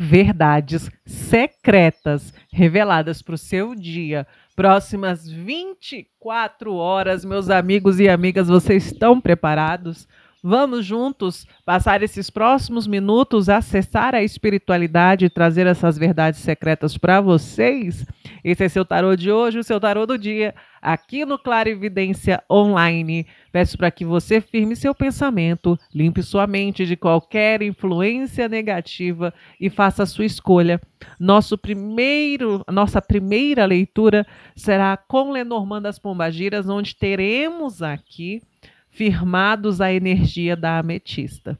verdades secretas reveladas para o seu dia. Próximas 24 horas, meus amigos e amigas, vocês estão preparados? Vamos juntos passar esses próximos minutos, acessar a espiritualidade e trazer essas verdades secretas para vocês. Esse é seu tarô de hoje, o seu tarô do dia, aqui no Clarividência Online. Peço para que você firme seu pensamento, limpe sua mente de qualquer influência negativa e faça a sua escolha. Nosso primeiro, nossa primeira leitura será com Lenormand das Pombagiras, onde teremos aqui firmados à energia da ametista.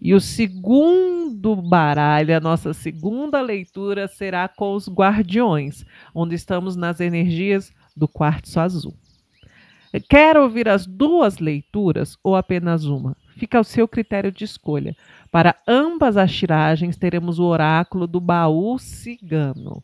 E o segundo baralho, a nossa segunda leitura, será com os guardiões, onde estamos nas energias do quartzo azul. Quer ouvir as duas leituras ou apenas uma? Fica ao seu critério de escolha. Para ambas as tiragens, teremos o oráculo do baú cigano.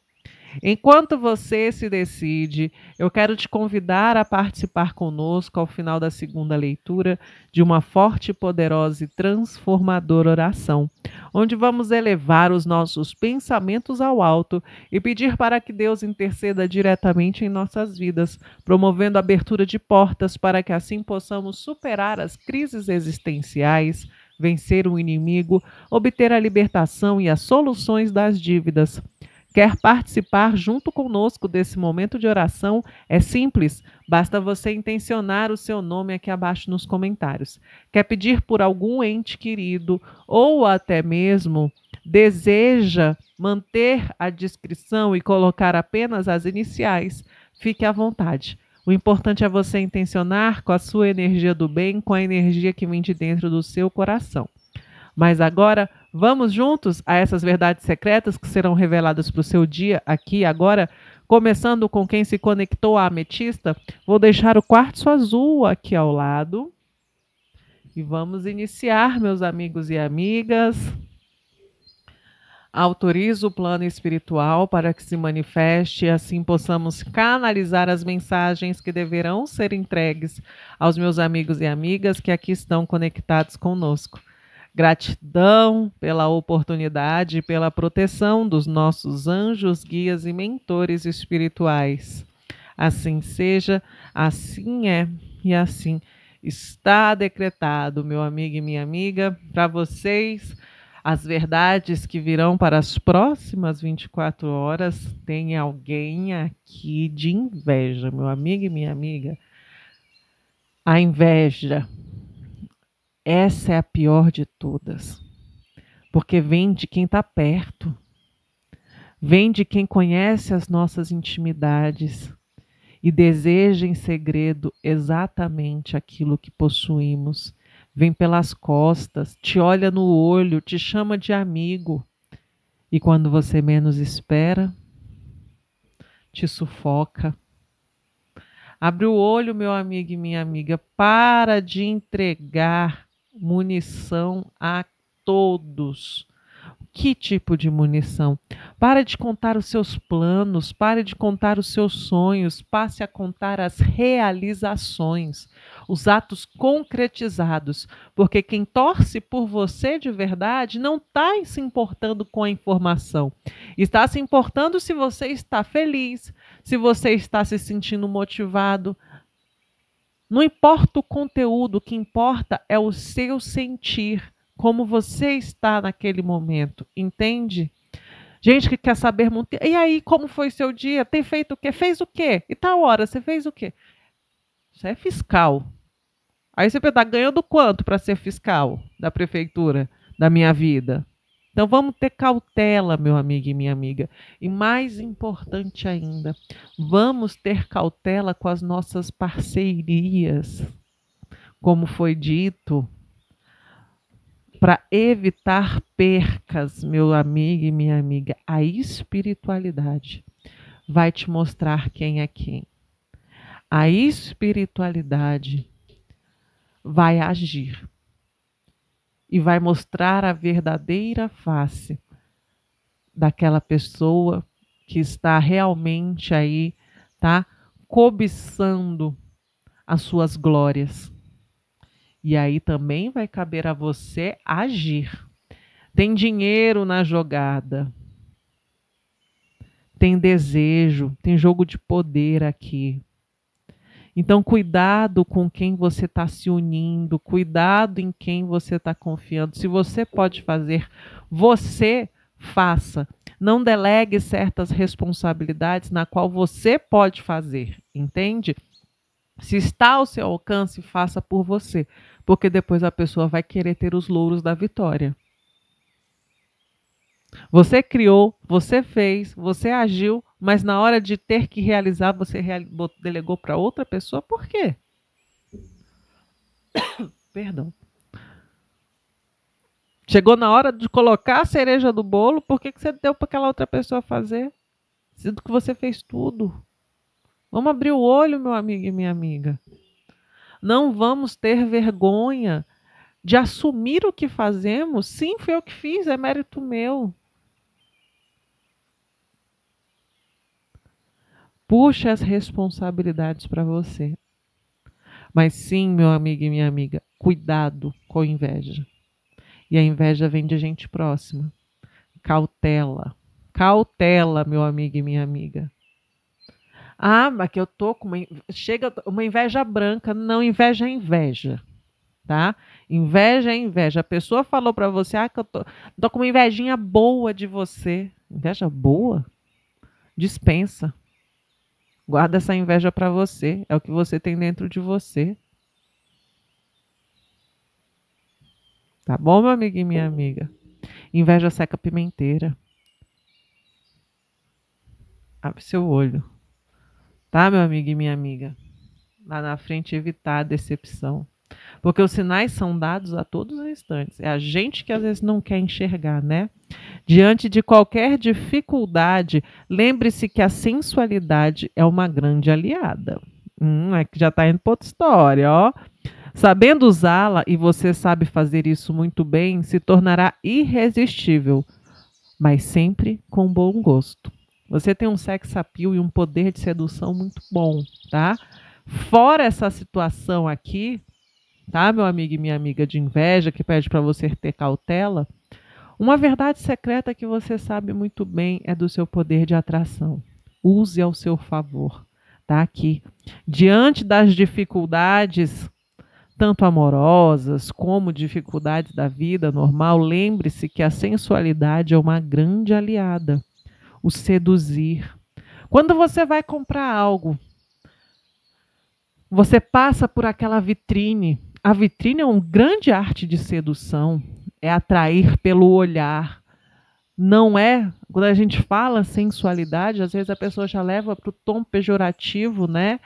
Enquanto você se decide, eu quero te convidar a participar conosco ao final da segunda leitura de uma forte, poderosa e transformadora oração, onde vamos elevar os nossos pensamentos ao alto e pedir para que Deus interceda diretamente em nossas vidas, promovendo a abertura de portas para que assim possamos superar as crises existenciais vencer o inimigo, obter a libertação e as soluções das dívidas, Quer participar junto conosco desse momento de oração? É simples, basta você intencionar o seu nome aqui abaixo nos comentários. Quer pedir por algum ente querido ou até mesmo deseja manter a descrição e colocar apenas as iniciais? Fique à vontade. O importante é você intencionar com a sua energia do bem, com a energia que vem de dentro do seu coração. Mas agora Vamos juntos a essas verdades secretas que serão reveladas para o seu dia aqui agora? Começando com quem se conectou à ametista, vou deixar o quartzo azul aqui ao lado. E vamos iniciar, meus amigos e amigas. Autorizo o plano espiritual para que se manifeste e assim possamos canalizar as mensagens que deverão ser entregues aos meus amigos e amigas que aqui estão conectados conosco. Gratidão pela oportunidade e pela proteção dos nossos anjos, guias e mentores espirituais. Assim seja, assim é e assim está decretado, meu amigo e minha amiga, para vocês. As verdades que virão para as próximas 24 horas, tem alguém aqui de inveja, meu amigo e minha amiga. A inveja essa é a pior de todas, porque vem de quem está perto, vem de quem conhece as nossas intimidades e deseja em segredo exatamente aquilo que possuímos. Vem pelas costas, te olha no olho, te chama de amigo. E quando você menos espera, te sufoca. Abre o olho, meu amigo e minha amiga, para de entregar munição a todos. Que tipo de munição? Pare de contar os seus planos, pare de contar os seus sonhos, passe a contar as realizações, os atos concretizados, porque quem torce por você de verdade não está se importando com a informação, está se importando se você está feliz, se você está se sentindo motivado, não importa o conteúdo, o que importa é o seu sentir, como você está naquele momento, entende? Gente que quer saber muito. E aí, como foi seu dia? Tem feito o quê? Fez o quê? E tal hora, você fez o quê? Isso é fiscal. Aí você está ganhando quanto para ser fiscal da prefeitura da minha vida? Então vamos ter cautela, meu amigo e minha amiga. E mais importante ainda, vamos ter cautela com as nossas parcerias. Como foi dito, para evitar percas, meu amigo e minha amiga, a espiritualidade vai te mostrar quem é quem. A espiritualidade vai agir e vai mostrar a verdadeira face daquela pessoa que está realmente aí, tá? Cobiçando as suas glórias. E aí também vai caber a você agir. Tem dinheiro na jogada. Tem desejo, tem jogo de poder aqui. Então, cuidado com quem você está se unindo, cuidado em quem você está confiando. Se você pode fazer, você faça. Não delegue certas responsabilidades na qual você pode fazer, entende? Se está ao seu alcance, faça por você, porque depois a pessoa vai querer ter os louros da vitória. Você criou, você fez, você agiu, mas na hora de ter que realizar, você delegou para outra pessoa, por quê? Perdão. Chegou na hora de colocar a cereja do bolo, por que, que você deu para aquela outra pessoa fazer? Sinto que você fez tudo. Vamos abrir o olho, meu amigo e minha amiga. Não vamos ter vergonha de assumir o que fazemos. Sim, foi eu que fiz, é mérito meu. puxe as responsabilidades para você. Mas sim, meu amigo e minha amiga, cuidado com a inveja. E a inveja vem de gente próxima. Cautela. Cautela, meu amigo e minha amiga. Ah, mas que eu tô com uma chega uma inveja branca, não inveja é inveja, tá? Inveja é inveja. A pessoa falou para você, ah, que eu tô, tô com uma invejinha boa de você. Inveja boa? Dispensa. Guarda essa inveja para você, é o que você tem dentro de você. Tá bom, meu amigo e minha amiga? Inveja seca pimenteira. Abre seu olho. Tá, meu amigo e minha amiga? Lá na frente, evitar a decepção. Porque os sinais são dados a todos os instantes. É a gente que às vezes não quer enxergar, né? Diante de qualquer dificuldade, lembre-se que a sensualidade é uma grande aliada. Hum, é que já está indo para outra história, ó. Sabendo usá-la, e você sabe fazer isso muito bem, se tornará irresistível, mas sempre com bom gosto. Você tem um sex appeal e um poder de sedução muito bom, tá? Fora essa situação aqui, tá, meu amigo e minha amiga de inveja, que pede para você ter cautela, uma verdade secreta que você sabe muito bem é do seu poder de atração. Use ao seu favor, tá aqui. Diante das dificuldades, tanto amorosas como dificuldades da vida normal, lembre-se que a sensualidade é uma grande aliada. O seduzir. Quando você vai comprar algo, você passa por aquela vitrine a vitrine é uma grande arte de sedução, é atrair pelo olhar. Não é, quando a gente fala sensualidade, às vezes a pessoa já leva para o tom pejorativo, né?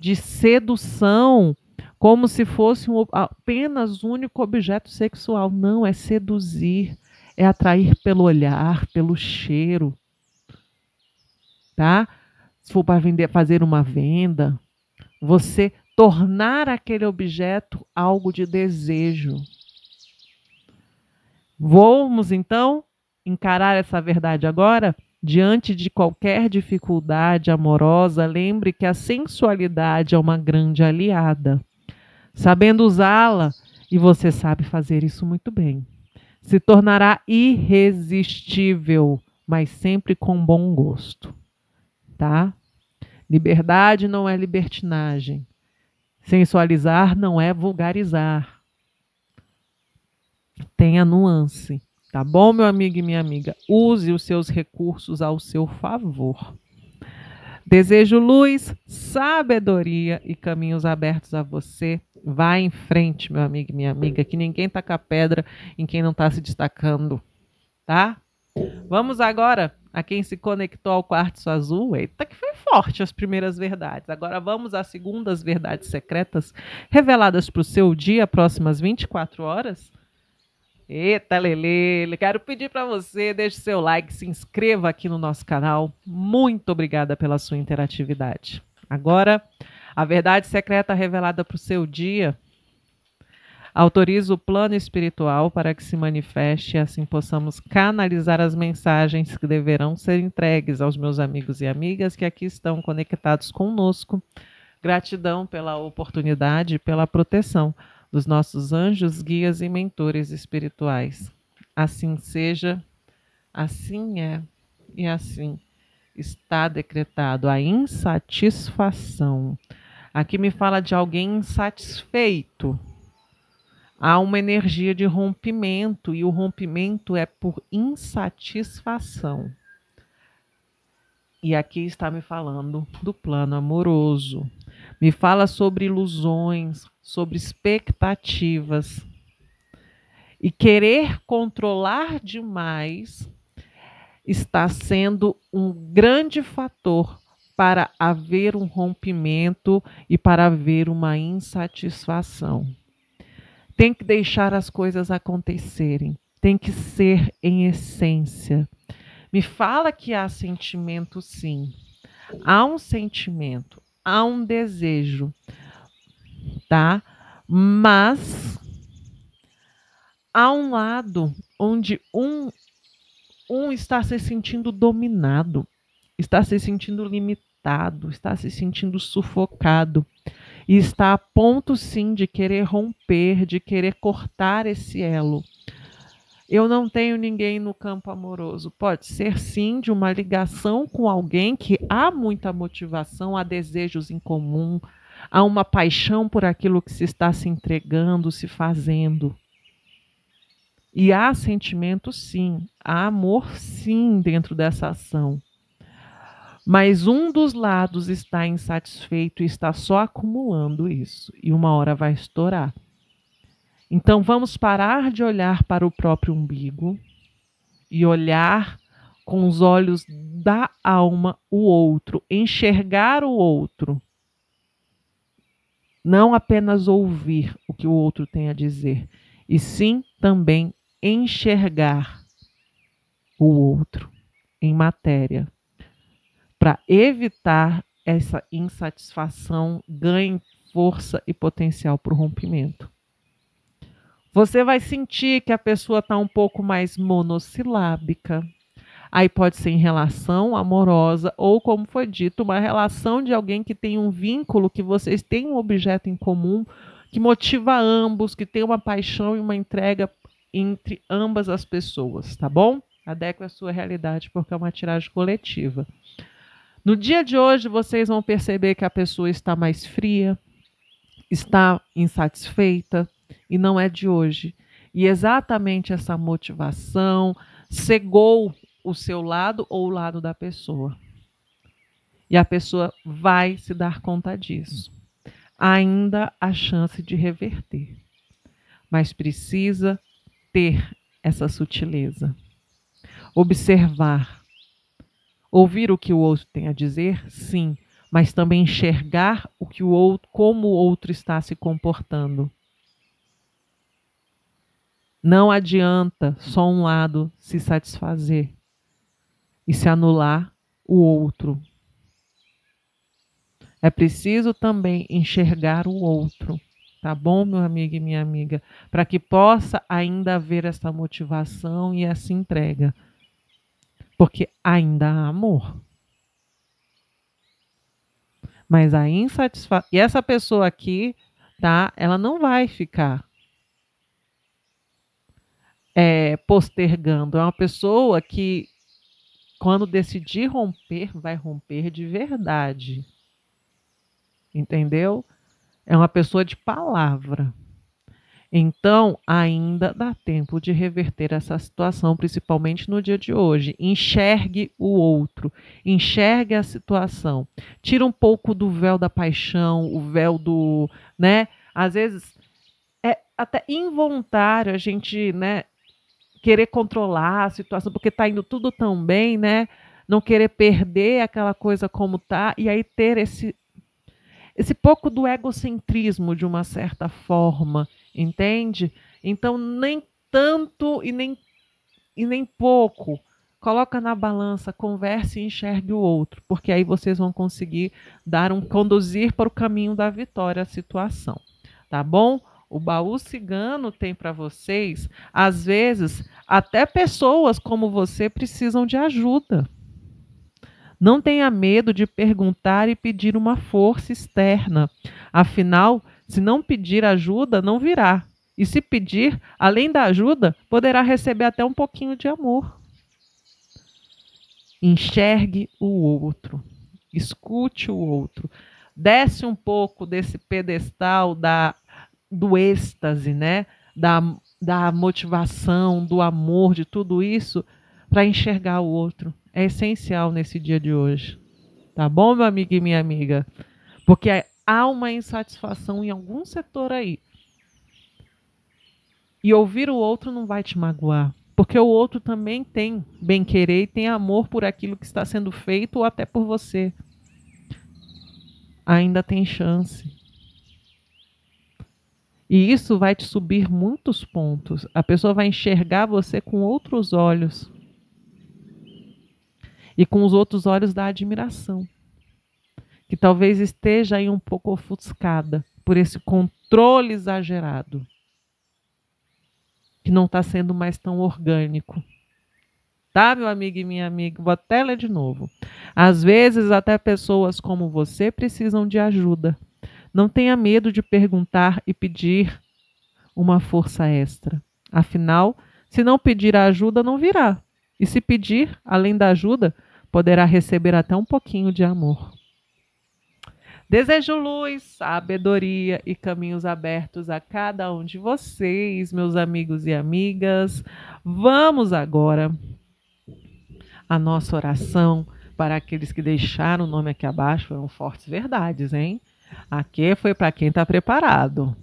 De sedução, como se fosse um, apenas único objeto sexual. Não, é seduzir, é atrair pelo olhar, pelo cheiro. Tá? Se for para vender, fazer uma venda, você tornar aquele objeto algo de desejo. Vamos então encarar essa verdade agora? Diante de qualquer dificuldade amorosa, lembre que a sensualidade é uma grande aliada. Sabendo usá-la, e você sabe fazer isso muito bem, se tornará irresistível, mas sempre com bom gosto, tá? Liberdade não é libertinagem. Sensualizar não é vulgarizar. Tenha nuance, tá bom, meu amigo e minha amiga? Use os seus recursos ao seu favor. Desejo luz, sabedoria e caminhos abertos a você. Vá em frente, meu amigo e minha amiga, que ninguém taca pedra em quem não está se destacando, tá? Vamos agora a quem se conectou ao quartzo azul. Eita, que foi forte as primeiras verdades. Agora vamos às segundas verdades secretas reveladas para o seu dia, próximas 24 horas. Eita, Lele, quero pedir para você, deixe seu like, se inscreva aqui no nosso canal. Muito obrigada pela sua interatividade. Agora, a verdade secreta revelada para o seu dia, Autorizo o plano espiritual para que se manifeste e assim possamos canalizar as mensagens que deverão ser entregues aos meus amigos e amigas que aqui estão conectados conosco. Gratidão pela oportunidade e pela proteção dos nossos anjos, guias e mentores espirituais. Assim seja, assim é e assim está decretado a insatisfação. Aqui me fala de alguém insatisfeito, há uma energia de rompimento e o rompimento é por insatisfação. E aqui está me falando do plano amoroso. Me fala sobre ilusões, sobre expectativas. E querer controlar demais está sendo um grande fator para haver um rompimento e para haver uma insatisfação tem que deixar as coisas acontecerem, tem que ser em essência. Me fala que há sentimento, sim. Há um sentimento, há um desejo, tá? Mas há um lado onde um um está se sentindo dominado, está se sentindo limitado, está se sentindo sufocado e está a ponto sim de querer romper, de querer cortar esse elo. Eu não tenho ninguém no campo amoroso. Pode ser sim de uma ligação com alguém que há muita motivação, há desejos em comum, há uma paixão por aquilo que se está se entregando, se fazendo. E há sentimento sim, há amor sim dentro dessa ação. Mas um dos lados está insatisfeito e está só acumulando isso, e uma hora vai estourar. Então vamos parar de olhar para o próprio umbigo e olhar com os olhos da alma o outro, enxergar o outro. Não apenas ouvir o que o outro tem a dizer, e sim também enxergar o outro em matéria para evitar essa insatisfação, ganhe força e potencial para o rompimento. Você vai sentir que a pessoa está um pouco mais monossilábica. Aí pode ser em relação amorosa ou, como foi dito, uma relação de alguém que tem um vínculo, que vocês têm um objeto em comum, que motiva ambos, que tem uma paixão e uma entrega entre ambas as pessoas, tá bom? Adeque a sua realidade, porque é uma tiragem coletiva. No dia de hoje, vocês vão perceber que a pessoa está mais fria, está insatisfeita, e não é de hoje. E exatamente essa motivação cegou o seu lado ou o lado da pessoa. E a pessoa vai se dar conta disso. Ainda há chance de reverter, mas precisa ter essa sutileza. Observar Ouvir o que o outro tem a dizer, sim, mas também enxergar o que o outro, como o outro está se comportando. Não adianta só um lado se satisfazer e se anular o outro. É preciso também enxergar o outro, tá bom, meu amigo e minha amiga, para que possa ainda haver essa motivação e essa entrega. Porque ainda há amor. Mas a insatisfação. E essa pessoa aqui, tá? Ela não vai ficar é, postergando. É uma pessoa que, quando decidir romper, vai romper de verdade. Entendeu? É uma pessoa de palavra. Então, ainda dá tempo de reverter essa situação, principalmente no dia de hoje. Enxergue o outro, enxergue a situação. Tira um pouco do véu da paixão, o véu do, né? Às vezes é até involuntário a gente, né, querer controlar a situação porque está indo tudo tão bem, né? Não querer perder aquela coisa como tá e aí ter esse esse pouco do egocentrismo de uma certa forma, entende? Então nem tanto e nem e nem pouco. Coloca na balança, converse e enxergue o outro, porque aí vocês vão conseguir dar um conduzir para o caminho da vitória a situação, tá bom? O baú cigano tem para vocês, às vezes, até pessoas como você precisam de ajuda. Não tenha medo de perguntar e pedir uma força externa. Afinal, se não pedir ajuda, não virá. E se pedir, além da ajuda, poderá receber até um pouquinho de amor. Enxergue o outro. Escute o outro. Desce um pouco desse pedestal da do êxtase, né? Da, da motivação, do amor, de tudo isso para enxergar o outro. É essencial nesse dia de hoje. Tá bom, meu amigo e minha amiga? Porque há uma insatisfação em algum setor aí. E ouvir o outro não vai te magoar. Porque o outro também tem bem-querer e tem amor por aquilo que está sendo feito ou até por você. Ainda tem chance. E isso vai te subir muitos pontos. A pessoa vai enxergar você com outros olhos e com os outros olhos da admiração, que talvez esteja aí um pouco ofuscada por esse controle exagerado, que não está sendo mais tão orgânico. Tá, meu amigo e minha amiga? Vou até ler de novo. Às vezes, até pessoas como você precisam de ajuda. Não tenha medo de perguntar e pedir uma força extra. Afinal, se não pedir a ajuda, não virá. E se pedir, além da ajuda, poderá receber até um pouquinho de amor. Desejo luz, sabedoria e caminhos abertos a cada um de vocês, meus amigos e amigas. Vamos agora à nossa oração para aqueles que deixaram o nome aqui abaixo. Foram fortes verdades, hein? Aqui foi para quem está preparado.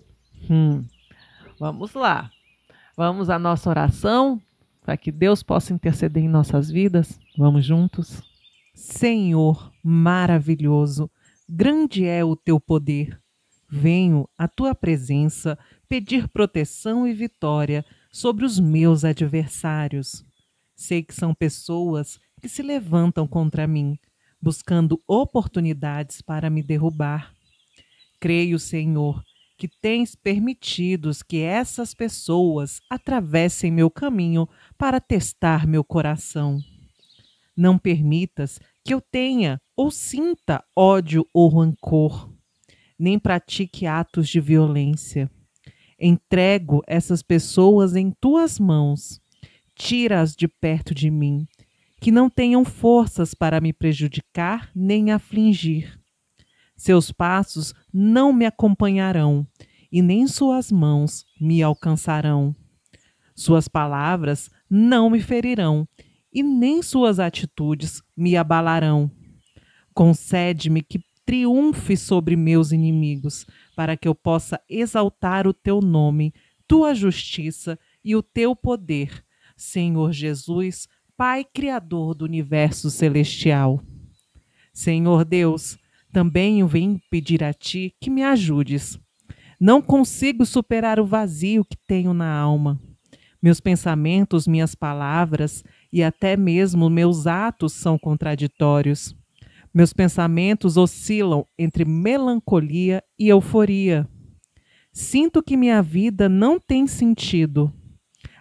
Hum. Vamos lá. Vamos à nossa oração para que Deus possa interceder em nossas vidas? Vamos juntos? Senhor maravilhoso, grande é o teu poder. Venho à tua presença pedir proteção e vitória sobre os meus adversários. Sei que são pessoas que se levantam contra mim, buscando oportunidades para me derrubar. Creio, Senhor, que tens permitidos que essas pessoas atravessem meu caminho para testar meu coração. Não permitas que eu tenha ou sinta ódio ou rancor, nem pratique atos de violência. Entrego essas pessoas em tuas mãos. Tira-as de perto de mim, que não tenham forças para me prejudicar nem afligir seus passos não me acompanharão, e nem suas mãos me alcançarão. Suas palavras não me ferirão, e nem suas atitudes me abalarão. Concede-me que triunfe sobre meus inimigos, para que eu possa exaltar o teu nome, tua justiça e o teu poder. Senhor Jesus, Pai Criador do universo celestial. Senhor Deus, também eu venho pedir a ti que me ajudes. Não consigo superar o vazio que tenho na alma. Meus pensamentos, minhas palavras e até mesmo meus atos são contraditórios. Meus pensamentos oscilam entre melancolia e euforia. Sinto que minha vida não tem sentido.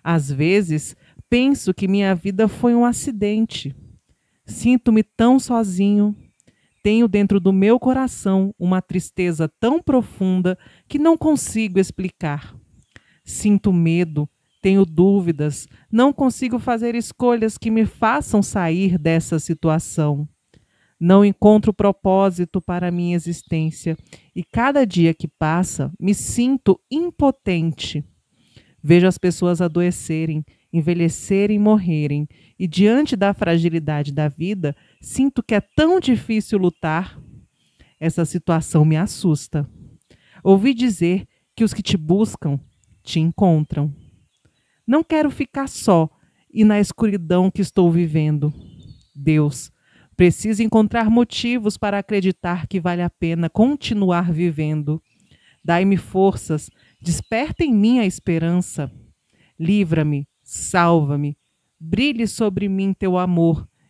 Às vezes, penso que minha vida foi um acidente. Sinto-me tão sozinho tenho dentro do meu coração uma tristeza tão profunda que não consigo explicar. Sinto medo, tenho dúvidas, não consigo fazer escolhas que me façam sair dessa situação. Não encontro propósito para a minha existência e cada dia que passa me sinto impotente. Vejo as pessoas adoecerem, envelhecerem e morrerem, e diante da fragilidade da vida, Sinto que é tão difícil lutar. Essa situação me assusta. Ouvi dizer que os que te buscam te encontram. Não quero ficar só e na escuridão que estou vivendo. Deus, preciso encontrar motivos para acreditar que vale a pena continuar vivendo. Dai-me forças, desperta em mim a esperança. Livra-me, salva-me, brilhe sobre mim teu amor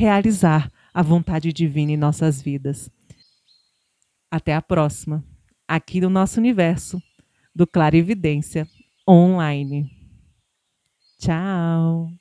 realizar a vontade divina em nossas vidas. Até a próxima, aqui do nosso universo, do Clarividência Online. Tchau!